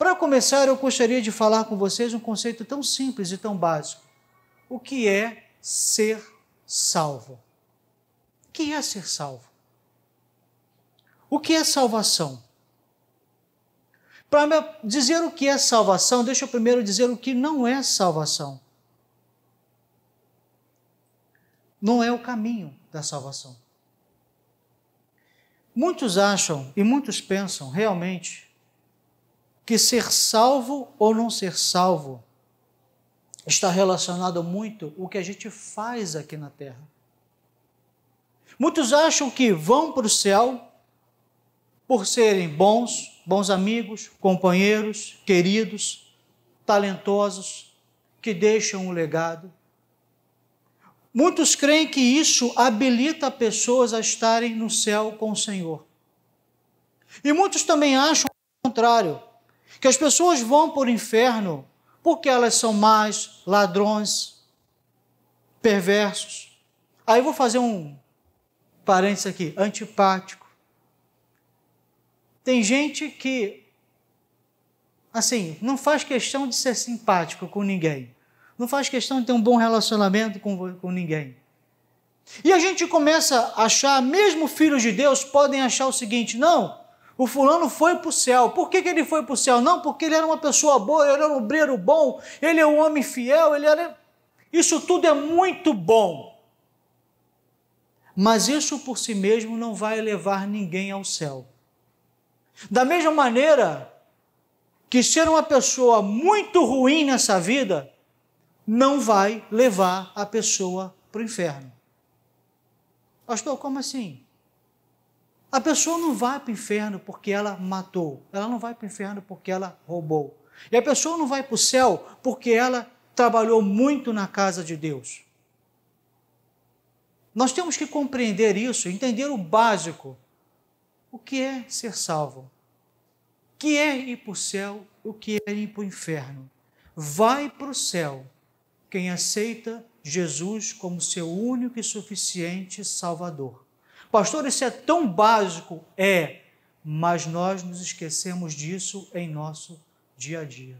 Para começar, eu gostaria de falar com vocês um conceito tão simples e tão básico. O que é ser salvo? O que é ser salvo? O que é salvação? Para dizer o que é salvação, deixa eu primeiro dizer o que não é salvação. Não é o caminho da salvação. Muitos acham e muitos pensam realmente que ser salvo ou não ser salvo está relacionado muito o que a gente faz aqui na terra. Muitos acham que vão para o céu por serem bons, bons amigos, companheiros, queridos, talentosos, que deixam um legado. Muitos creem que isso habilita pessoas a estarem no céu com o Senhor. E muitos também acham o contrário, que as pessoas vão para o inferno porque elas são más, ladrões, perversos. Aí eu vou fazer um parênteses aqui, antipático. Tem gente que, assim, não faz questão de ser simpático com ninguém. Não faz questão de ter um bom relacionamento com, com ninguém. E a gente começa a achar, mesmo filhos de Deus podem achar o seguinte: não, o fulano foi para o céu. Por que, que ele foi para o céu? Não, porque ele era uma pessoa boa, ele era um obreiro bom, ele é um homem fiel, ele era. Isso tudo é muito bom. Mas isso por si mesmo não vai levar ninguém ao céu. Da mesma maneira que ser uma pessoa muito ruim nessa vida não vai levar a pessoa para o inferno. Pastor, como assim? A pessoa não vai para o inferno porque ela matou, ela não vai para o inferno porque ela roubou. E a pessoa não vai para o céu porque ela trabalhou muito na casa de Deus. Nós temos que compreender isso, entender o básico. O que é ser salvo? O que é ir para o céu? O que é ir para o inferno? Vai para o céu quem aceita Jesus como seu único e suficiente Salvador. Pastor, isso é tão básico. É, mas nós nos esquecemos disso em nosso dia a dia.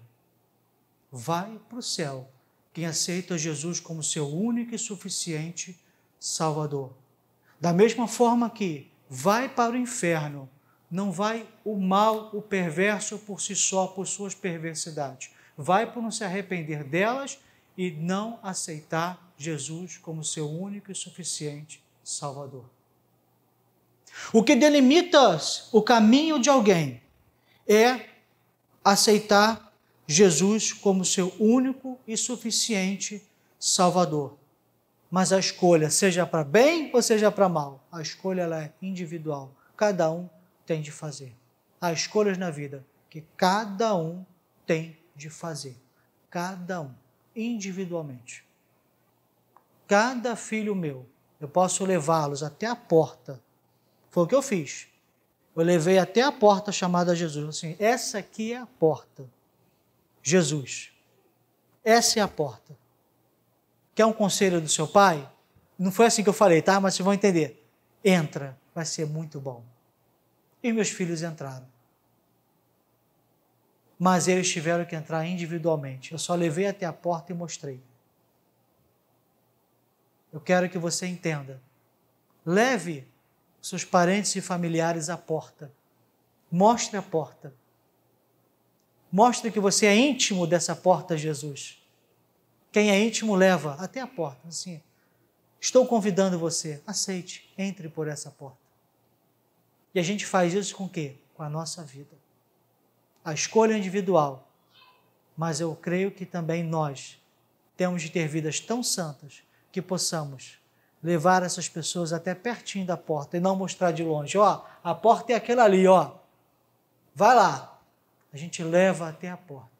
Vai para o céu quem aceita Jesus como seu único e suficiente Salvador. Da mesma forma que vai para o inferno, não vai o mal, o perverso por si só, por suas perversidades. Vai por não se arrepender delas e não aceitar Jesus como seu único e suficiente Salvador. O que delimita o caminho de alguém é aceitar Jesus como seu único e suficiente Salvador. Mas a escolha, seja para bem ou seja para mal, a escolha ela é individual. Cada um tem de fazer. Há escolhas na vida que cada um tem de fazer. Cada um, individualmente. Cada filho meu, eu posso levá-los até a porta foi o que eu fiz. Eu levei até a porta chamada Jesus. Assim, essa aqui é a porta. Jesus. Essa é a porta. Quer um conselho do seu pai? Não foi assim que eu falei, tá? Mas vocês vão entender. Entra, vai ser muito bom. E meus filhos entraram. Mas eles tiveram que entrar individualmente. Eu só levei até a porta e mostrei. Eu quero que você entenda. Leve seus parentes e familiares à porta. Mostre a porta. Mostre que você é íntimo dessa porta, Jesus. Quem é íntimo leva até a porta. Assim, estou convidando você, aceite, entre por essa porta. E a gente faz isso com o quê? Com a nossa vida. A escolha individual. Mas eu creio que também nós temos de ter vidas tão santas que possamos levar essas pessoas até pertinho da porta e não mostrar de longe, ó, a porta é aquela ali, ó. Vai lá. A gente leva até a porta.